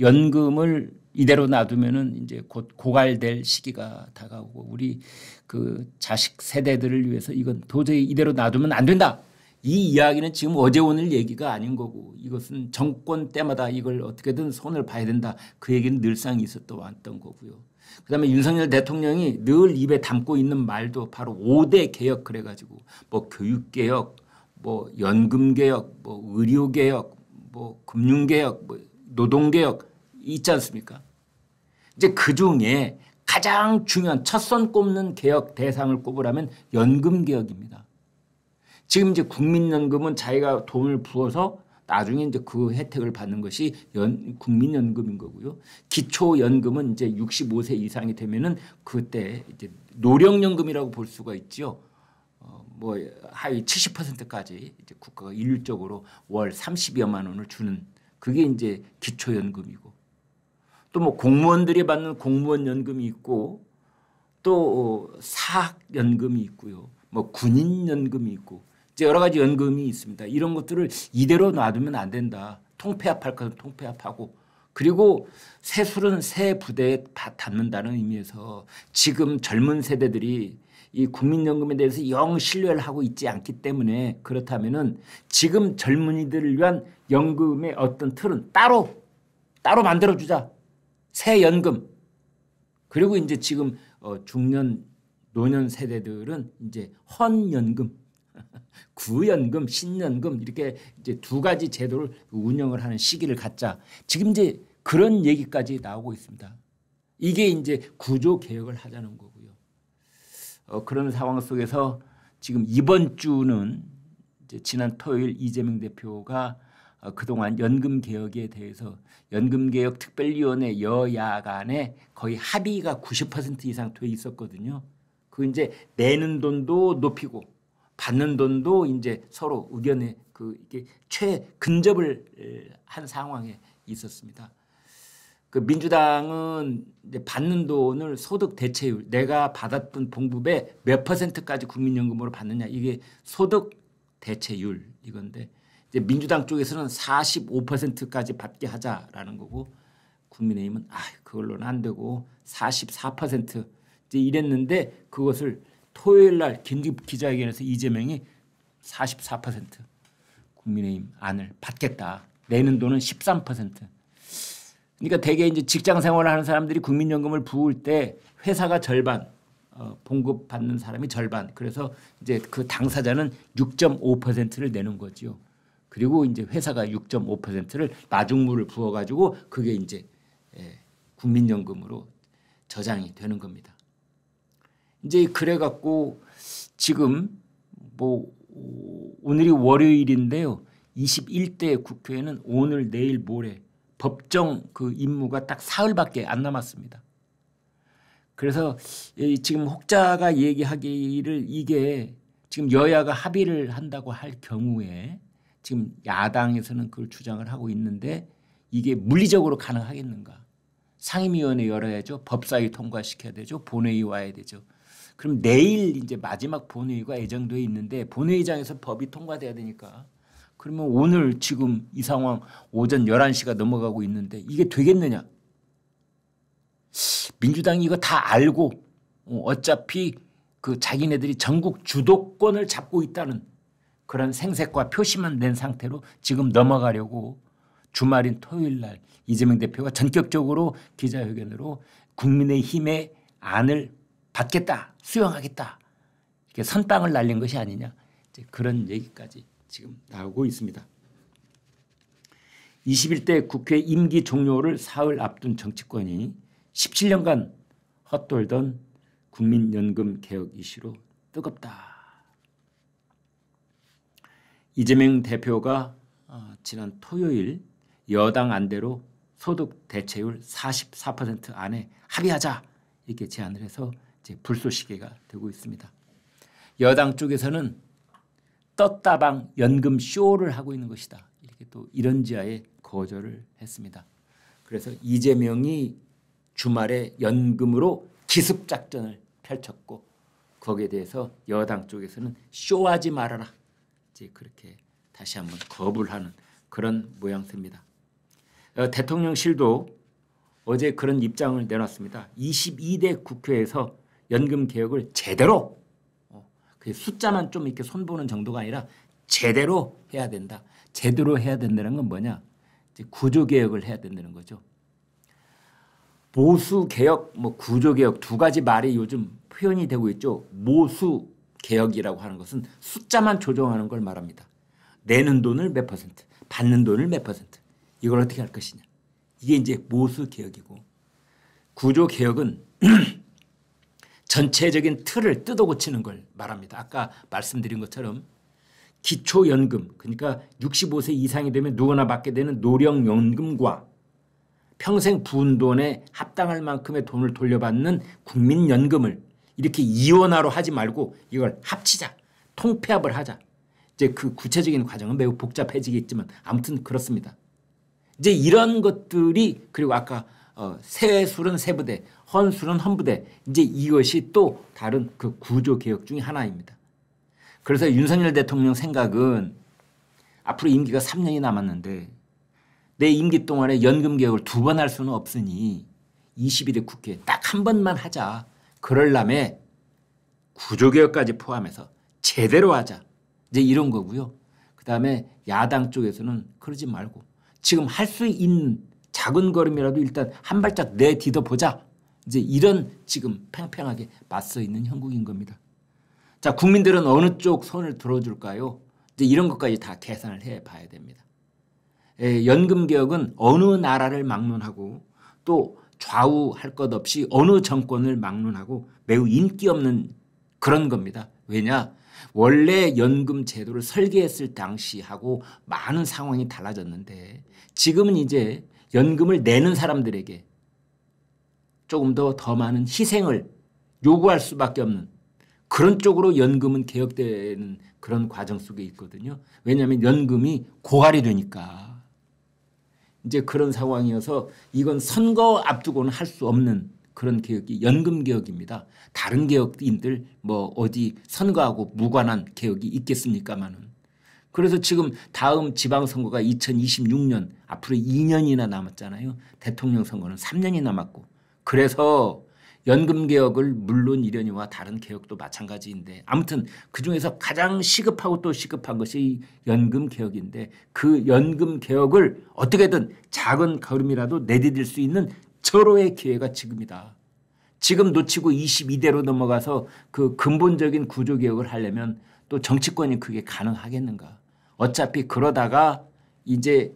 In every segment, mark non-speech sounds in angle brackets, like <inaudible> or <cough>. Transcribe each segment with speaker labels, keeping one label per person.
Speaker 1: 연금을 이대로 놔두면은 이제 곧 고갈될 시기가 다가오고 우리 그 자식 세대들을 위해서 이건 도저히 이대로 놔두면 안 된다. 이 이야기는 지금 어제 오늘 얘기가 아닌 거고 이것은 정권 때마다 이걸 어떻게든 손을 봐야 된다. 그 얘기는 늘상 있었던 거고요. 그다음에 윤석열 대통령이 늘 입에 담고 있는 말도 바로 5대 개혁 그래 가지고 뭐 교육 개혁, 뭐 연금 개혁, 뭐 의료 개혁, 뭐 금융 개혁, 뭐 노동 개혁 있지 않습니까? 이제 그 중에 가장 중요한 첫손 꼽는 개혁 대상을 꼽으라면 연금 개혁입니다. 지금 이제 국민연금은 자기가 돈을 부어서 나중에 이제 그 혜택을 받는 것이 연, 국민연금인 거고요. 기초연금은 이제 65세 이상이 되면은 그때 이제 노령연금이라고 볼 수가 있지 어, 뭐 하위 70%까지 이제 국가가 일률적으로 월 30여만 원을 주는 그게 이제 기초연금이고 또뭐 공무원들이 받는 공무원 연금이 있고 또 어, 사학 연금이 있고요. 뭐 군인 연금이 있고 이제 여러 가지 연금이 있습니다. 이런 것들을 이대로 놔두면 안 된다. 통폐합할 것은 통폐합하고 그리고 세술은 새 부대에 닿는다는 의미에서 지금 젊은 세대들이 이 국민연금에 대해서 영 신뢰를 하고 있지 않기 때문에 그렇다면은 지금 젊은이들을 위한 연금의 어떤 틀은 따로 따로 만들어 주자. 새 연금 그리고 이제 지금 어 중년 노년 세대들은 이제 헌연금 <laughs> 구연금 신연금 이렇게 이제 두 가지 제도를 운영을 하는 시기를 갖자 지금 이제 그런 얘기까지 나오고 있습니다. 이게 이제 구조 개혁을 하자는 거고요. 어, 그런 상황 속에서 지금 이번 주는 지난 토요일 이재명 대표가 어, 그동안 연금 개혁에 대해서 연금 개혁 특별위원회 여야 간에 거의 합의가 90% 이상 돼 있었거든요. 그 이제 내는 돈도 높이고 받는 돈도 이제 서로 의견에 그 이게 최근접을 한 상황에 있었습니다. 그 민주당은 이제 받는 돈을 소득 대체율 내가 받았던 봉급에몇 퍼센트까지 국민연금으로 받느냐 이게 소득 대체율 이건데 이제 민주당 쪽에서는 45%까지 받게 하자라는 거고 국민의힘은 아 그걸로는 안 되고 44% 이제 이랬는데 그것을 토요일 날 긴급 기자회견에서 이재명이 44% 국민의힘 안을 받겠다. 내는 돈은 13%. 그러니까 대개 이제 직장 생활을 하는 사람들이 국민연금을 부을 때 회사가 절반 어, 봉급 받는 사람이 절반. 그래서 이제 그 당사자는 6.5%를 내는 거지요. 그리고 이제 회사가 6.5%를 마중물을 부어가지고 그게 이제 예, 국민연금으로 저장이 되는 겁니다. 이제 그래갖고 지금 뭐 오늘이 월요일인데요. 21대 국회는 오늘 내일 모레 법정 그 임무가 딱 사흘밖에 안 남았습니다. 그래서 지금 혹자가 얘기하기를 이게 지금 여야가 합의를 한다고 할 경우에 지금 야당에서는 그걸 주장을 하고 있는데 이게 물리적으로 가능하겠는가? 상임위원회 열어야죠. 법사위 통과시켜야 되죠. 본회의 와야 되죠. 그럼 내일 이제 마지막 본회의가 예정돼 있는데 본회의장에서 법이 통과돼야 되니까 그러면 오늘 지금 이 상황 오전 11시가 넘어가고 있는데 이게 되겠느냐? 민주당이 이거 다 알고 어, 어차피 그 자기네들이 전국 주도권을 잡고 있다는 그런 생색과 표시만 낸 상태로 지금 넘어가려고 주말인 토요일 날 이재명 대표가 전격적으로 기자회견으로 국민의 힘의 안을 받겠다 수용하겠다 이렇게 선빵을 날린 것이 아니냐 그런 얘기까지 지금 나오고 있습니다. 21대 국회 임기 종료를 사흘 앞둔 정치권이 17년간 헛돌던 국민연금 개혁 이슈로 뜨겁다 이재명 대표가 어, 지난 토요일 여당 안대로 소득 대체율 44% 안에 합의하자 이렇게 제안을 해서 이제 불쏘시개가 되고 있습니다. 여당 쪽에서는 떴다방 연금 쇼를 하고 있는 것이다. 이렇게 또 이런 지하에 거절을 했습니다. 그래서 이재명이 주말에 연금으로 기습 작전을 펼쳤고 거기에 대해서 여당 쪽에서는 쇼하지 말아라. 있지 그렇게 다시 한번 거부를 하는 그런 모양새입니다. 어, 대통령실도 어제 그런 입장을 내놨습니다. 22대 국회에서 연금 개혁을 제대로 어, 그 숫자만 좀 이렇게 손보는 정도가 아니라 제대로 해야 된다. 제대로 해야 된다는 건 뭐냐? 구조 개혁을 해야 된다는 거죠. 보수 개혁, 뭐 구조 개혁 두 가지 말이 요즘 표현이 되고 있죠. 모수 개혁이라고 하는 것은 숫자만 조정하는 걸 말합니다. 내는 돈을 몇 퍼센트, 받는 돈을 몇 퍼센트. 이걸 어떻게 할 것이냐. 이게 이제 모수 개혁이고 구조 개혁은 <clears throat> 전체적인 틀을 뜯어 고치는 걸 말합니다. 아까 말씀드린 것처럼 기초연금 그러니까 65세 이상이 되면 누구나 받게 되는 노령연금과 평생 부은 돈에 합당할 만큼의 돈을 돌려받는 국민연금을 이렇게 이원화로 하지 말고 이걸 합치자. 통폐합을 하자. 이제 그 구체적인 과정은 매우 복잡해지겠지만 아무튼 그렇습니다. 이제 이런 것들이 그리고 아까 어, 세술은 세부대, 헌술은 헌부대 이제 이것이 또 다른 그 구조 개혁 중에 하나입니다. 그래서 윤석열 대통령 생각은 앞으로 임기가 3년이 남았는데 내 임기 동안에 연금 개혁을 두 번 할 수는 없으니 21대 국회 딱 한 번만 하자. 그럴라면 구조개혁까지 포함해서 제대로 하자. 이제 이런 거고요. 그다음에 야당 쪽에서는 그러지 말고 지금 할 수 있는 작은 걸음이라도 일단 한 발짝 내딛어 보자. 이제 이런 지금 팽팽하게 맞서 있는 형국인 겁니다. 자, 국민들은 어느 쪽 손을 들어줄까요? 이제 이런 것까지 다 계산을 해 봐야 됩니다. 예, 연금 개혁은 어느 나라를 막론하고 또 좌우할 것 없이 어느 정권을 막론하고 매우 인기 없는 그런 겁니다. 왜냐? 원래 연금 제도를 설계했을 당시하고 많은 상황이 달라졌는데 지금은 이제 연금을 내는 사람들에게 조금 더 더 많은 희생을 요구할 수밖에 없는 그런 쪽으로 연금은 개혁되는 그런 과정 속에 있거든요. 왜냐하면 연금이 고갈이 되니까. 이제 그런 상황이어서 이건 선거 앞두고는 할 수 없는 그런 개혁이 연금 개혁입니다. 다른 개혁인들 뭐 어디 선거하고 무관한 개혁이 있겠습니까마는. 그래서 지금 다음 지방선거가 2026년 앞으로 2년이나 남았잖아요. 대통령 선거는 3년이 남았고. 그래서 연금 개혁을 물론 이련이와 다른 개혁도 마찬가지인데 아무튼 그 중에서 가장 시급하고 또 시급한 것이 연금 개혁인데 그 연금 개혁을 어떻게든 작은 걸음이라도 내디딜 수 있는 절호의 기회가 지금이다. 지금 놓치고 22대로 넘어가서 그 근본적인 구조 개혁을 하려면 또 정치권이 그게 가능하겠는가? 어차피 그러다가 이제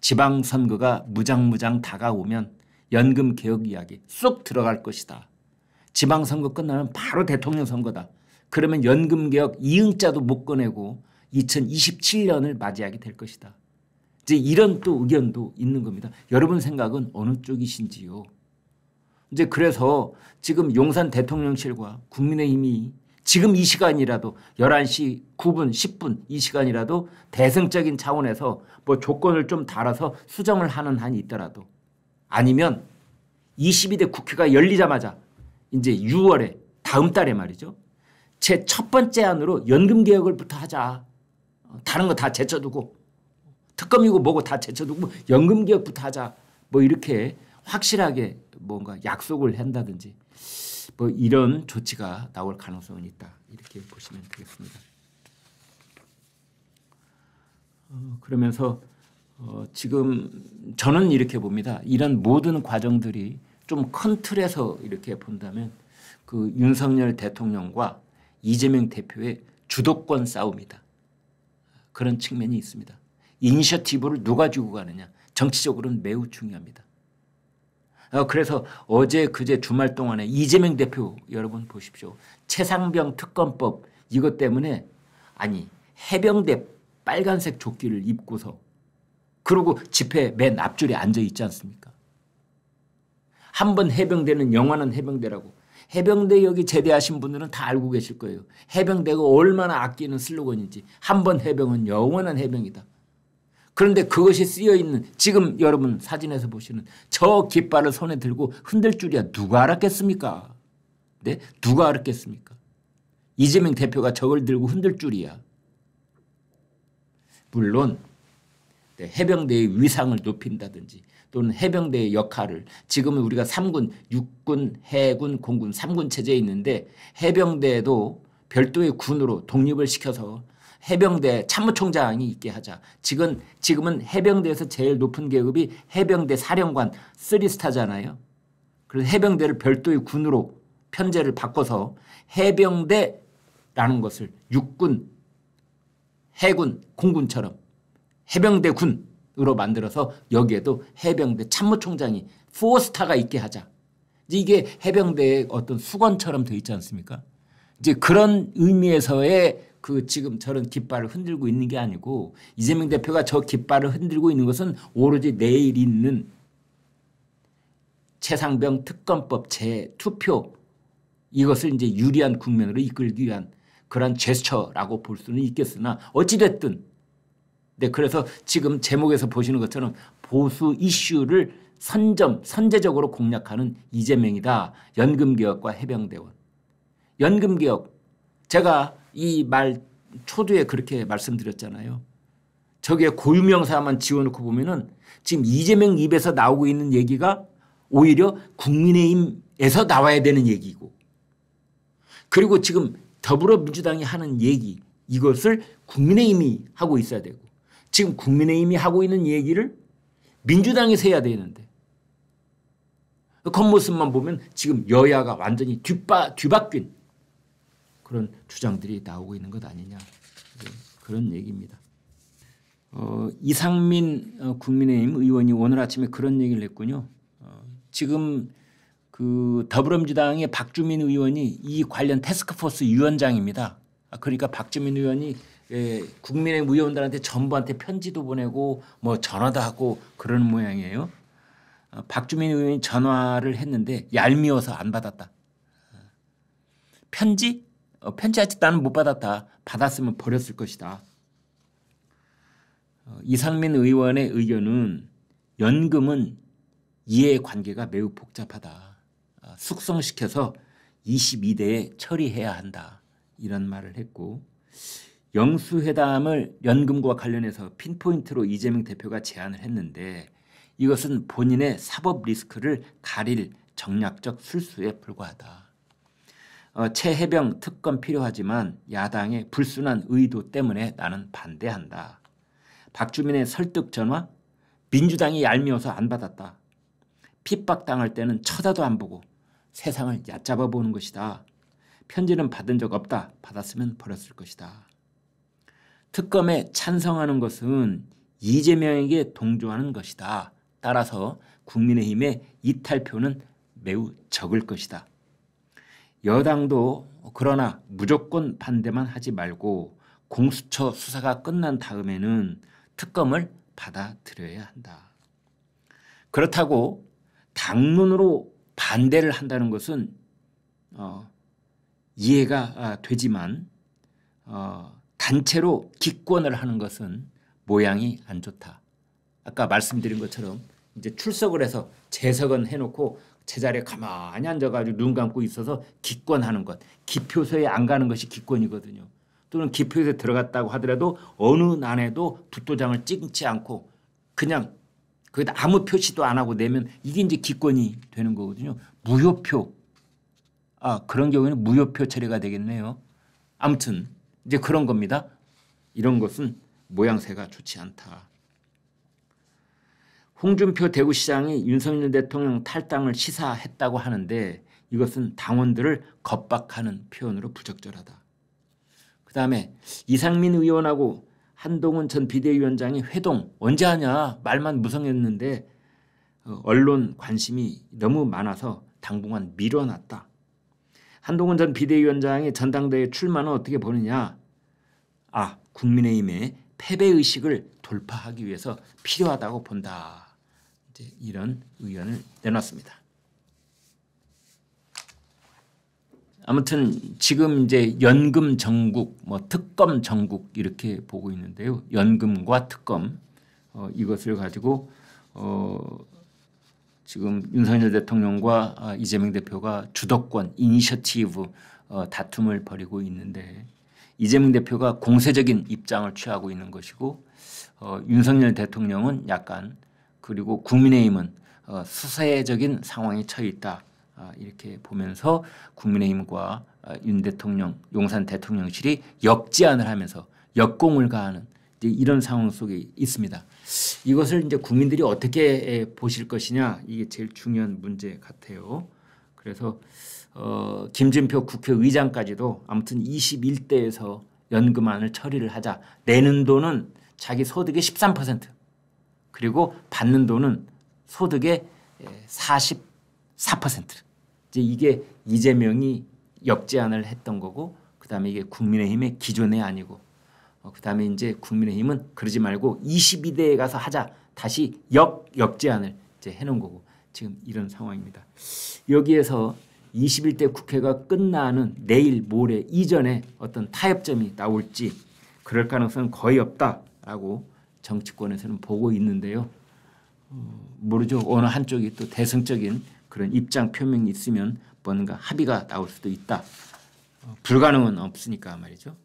Speaker 1: 지방선거가 무장무장 다가오면 연금 개혁 이야기 쏙 들어갈 것이다. 지방선거 끝나면 바로 대통령 선거다. 그러면 연금 개혁 이응자도 못 꺼내고 2027년을 맞이하게 될 것이다. 이제 이런 또 의견도 있는 겁니다. 여러분 생각은 어느 쪽이신지요? 이제 그래서 지금 용산 대통령실과 국민의힘이 지금 이 시간이라도 11시 9분 10분 이 시간이라도 대승적인 차원에서 뭐 조건을 좀 달아서 수정을 하는 한이 있더라도 아니면 22대 국회가 열리자마자 이제 6월에 다음 달에 말이죠. 제 첫 번째 안으로 연금 개혁을부터 하자. 어, 다른 거 다 제쳐두고 특검이고 뭐고 다 제쳐두고 연금 개혁부터 하자. 뭐 이렇게 확실하게 뭔가 약속을 한다든지 뭐 이런 조치가 나올 가능성은 있다. 이렇게 보시면 되겠습니다. 어, 그러면서 어, 지금 저는 이렇게 봅니다. 이런 모든 과정들이 좀 큰 틀에서 이렇게 본다면 그 윤석열 대통령과 이재명 대표의 주도권 싸움이다. 그런 측면이 있습니다. 이니셔티브를 누가 주고 가느냐 정치적으로는 매우 중요합니다. 아, 그래서 어제 그제 주말 동안에 이재명 대표 여러분 보십시오. 최상병 특검법 이것 때문에 아니 해병대 빨간색 조끼를 입고서 그러고 집회 맨 앞줄에 앉아 있지 않습니까? 한 번 해병대는 영원한 해병대라고. 해병대 여기 제대하신 분들은 다 알고 계실 거예요. 해병대가 얼마나 아끼는 슬로건인지. 한 번 해병은 영원한 해병이다. 그런데 그것이 쓰여 있는 지금 여러분 사진에서 보시는 저 깃발을 손에 들고 흔들 줄이야 누가 알았겠습니까? 네? 누가 알았겠습니까? 이재명 대표가 저걸 들고 흔들 줄이야. 물론 예, 해병대의 위상을 높인다든지 또는 해병대의 역할을 지금은 우리가 3군, 6군 해군, 공군 3군 체제에 있는데 해병대도 별도의 군으로 독립을 시켜서 해병대 참모총장이 있게 하자. 지금, 지금은 해병대에서 제일 높은 계급이 해병대 사령관 3스타잖아요. 그래서 해병대를 별도의 군으로 편제를 바꿔서 해병대라는 것을 육군, 해군, 공군처럼 해병대 군으로 만들어서 여기에도 해병대 참모총장이 포스타가 있게 하자. 이게 제이 해병대의 어떤 수건처럼 돼 있지 않습니까? 이제 그런 의미에서의 그 지금 저런 깃발을 흔들고 있는 게 아니고 이재명 대표가 저 깃발을 흔들고 있는 것은 오로지 내일 있는 최상병 특검법 재투표 이것을 이제 유리한 국면으로 이끌기 위한 그런 제스처라고 볼 수는 있겠으나 어찌됐든 네, 그래서 지금 제목에서 보시는 것처럼 보수 이슈를 선점, 선제적으로 공략하는 이재명이다. 연금개혁과 해병대원. 연금개혁. 제가 이 말 초두에 그렇게 말씀드렸잖아요. 저게 고유명사만 지워놓고 보면은 지금 이재명 입에서 나오고 있는 얘기가 오히려 국민의힘에서 나와야 되는 얘기고 그리고 지금 더불어민주당이 하는 얘기 이것을 국민의힘이 하고 있어야 되고 지금 국민의힘이 하고 있는 얘기를 민주당에서 해야 되는데 겉모습만 보면 지금 여야가 완전히 뒷바, 뒤바뀐 그런 주장들이 나오고 있는 것 아니냐 예, 그런 얘기입니다. 어, 이상민 어, 국민의힘 의원이 오늘 아침에 그런 얘기를 했군요. 어, 지금 그 더불어민주당의 박주민 의원이 이 관련 테스크포스 위원장입니다. 아, 그러니까 박주민 의원이 예, 국민의 무용들한테 전부한테 편지도 보내고 뭐 전화도 하고 그런 모양이에요. 어, 박주민 의원이 전화를 했는데 얄미워서 안 받았다. 편지? 어, 편지 아직 나는 못 받았다. 받았으면 버렸을 것이다. 어, 이상민 의원의 의견은 연금은 이해관계가 매우 복잡하다. 어, 숙성시켜서 22대에 처리해야 한다. 이런 말을 했고 영수회담을 연금과 관련해서 핀포인트로 이재명 대표가 제안을 했는데 이것은 본인의 사법 리스크를 가릴 정략적 술수에 불과하다. 어, 최해병 특검 필요하지만 야당의 불순한 의도 때문에 나는 반대한다. 박주민의 설득 전화 민주당이 얄미워서 안 받았다. 핍박당할 때는 쳐다도 안 보고 세상을 얕잡아 보는 것이다. 편지는 받은 적 없다. 받았으면 버렸을 것이다. 특검에 찬성하는 것은 이재명에게 동조하는 것이다. 따라서 국민의힘의 이탈표는 매우 적을 것이다. 여당도 그러나 무조건 반대만 하지 말고 공수처 수사가 끝난 다음에는 특검을 받아들여야 한다. 그렇다고 당론으로 반대를 한다는 것은 어, 이해가 아, 되지만 어, 단체로 기권을 하는 것은 모양이 안 좋다. 아까 말씀드린 것처럼 이제 출석을 해서 재석은 해놓고 제자리에 가만히 앉아가지고 눈 감고 있어서 기권하는 것. 기표소에 안 가는 것이 기권이거든요. 또는 기표소에 들어갔다고 하더라도 어느 난에도 붓도장을 찍지 않고 그냥 거기다 아무 표시도 안 하고 내면 이게 이제 기권이 되는 거거든요. 무효표. 아, 그런 경우에는 무효표 처리가 되겠네요. 아무튼 이제 그런 겁니다. 이런 것은 모양새가 좋지 않다. 홍준표 대구시장이 윤석열 대통령 탈당을 시사했다고 하는데 이것은 당원들을 겁박하는 표현으로 부적절하다. 그 다음에 이상민 의원하고 한동훈 전 비대위원장이 회동 언제 하냐 말만 무성했는데 어, 언론 관심이 너무 많아서 당분간 밀어놨다. 한동훈 전 비대위원장이 전당대회 출마는 어떻게 보느냐. 아 국민의힘의 패배의식을 돌파하기 위해서 필요하다고 본다. 이제 이런 의견을 내놨습니다. 아무튼 지금 이제 연금 전국, 뭐 특검 전국 이렇게 보고 있는데요. 연금과 특검 어, 이것을 가지고 어, 지금 윤석열 대통령과 아, 이재명 대표가 주도권, 이니셔티브 어, 다툼을 벌이고 있는데 이재명 대표가 공세적인 입장을 취하고 있는 것이고 어, 윤석열 대통령은 약간 그리고 국민의힘은 어, 수세적인 상황에 처해 있다 아, 이렇게 보면서 국민의힘과 아, 윤 대통령 용산 대통령실이 역제안을 하면서 역공을 가하는 이런 상황 속에 있습니다. 이것을 이제 국민들이 어떻게 보실 것이냐 이게 제일 중요한 문제 같아요. 그래서 어, 김진표 국회의장까지도 아무튼 21대에서 연금안을 처리를 하자. 내는 돈은 자기 소득의 13% 그리고 받는 돈은 소득의 44% 이제 이게 이재명이 역제안을 했던 거고 그다음에 이게 국민의힘의 기존의 아니고 어, 그 다음에 이제 국민의힘은 그러지 말고 22대에 가서 하자 다시 역 역제안을 이제 해놓은 거고 지금 이런 상황입니다. 여기에서 21대 국회가 끝나는 내일 모레 이전에 어떤 타협점이 나올지 그럴 가능성은 거의 없다라고 정치권에서는 보고 있는데요. 어, 모르죠. 어느 한쪽이 또 대승적인 그런 입장 표명이 있으면 뭔가 합의가 나올 수도 있다. 어, 불가능은 없으니까 말이죠.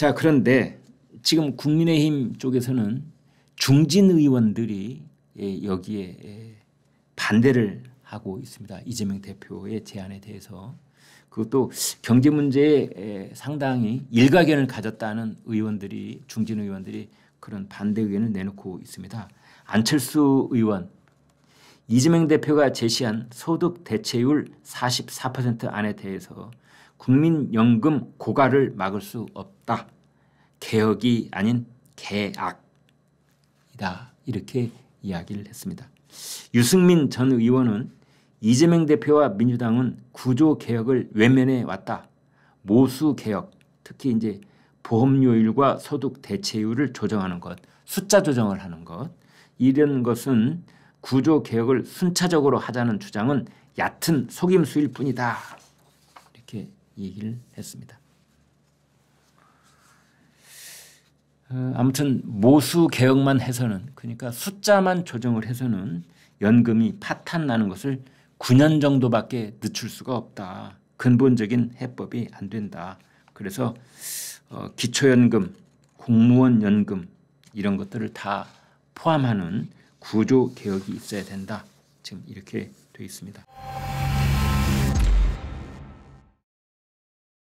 Speaker 1: 자, 그런데 지금 국민의힘 쪽에서는 중진 의원들이 예, 여기에 예, 반대를 하고 있습니다. 이재명 대표의 제안에 대해서 그것도 경제 문제에 예, 상당히 일가견을 가졌다는 의원들이 중진 의원들이 그런 반대 의견을 내놓고 있습니다. 안철수 의원 이재명 대표가 제시한 소득 대체율 44% 안에 대해서 국민연금 고갈을 막을 수 없다. 개혁이 아닌 개악이다. 이렇게 이야기를 했습니다. 유승민 전 의원은 이재명 대표와 민주당은 구조 개혁을 외면해 왔다. 모수 개혁, 특히 이제 보험료율과 소득 대체율을 조정하는 것, 숫자 조정을 하는 것, 이런 것은 구조 개혁을 순차적으로 하자는 주장은 얕은 속임수일 뿐이다. 이렇게 얘기를 했습니다. 어, 아무튼 모수 개혁만 해서는 그러니까 숫자만 조정을 해서는 연금이 파탄 나는 것을 9년 정도밖에 늦출 수가 없다. 근본적인 해법이 안 된다. 그래서 어, 기초연금, 공무원 연금 이런 것들을 다 포함하는 구조 개혁이 있어야 된다. 지금 이렇게 돼 있습니다.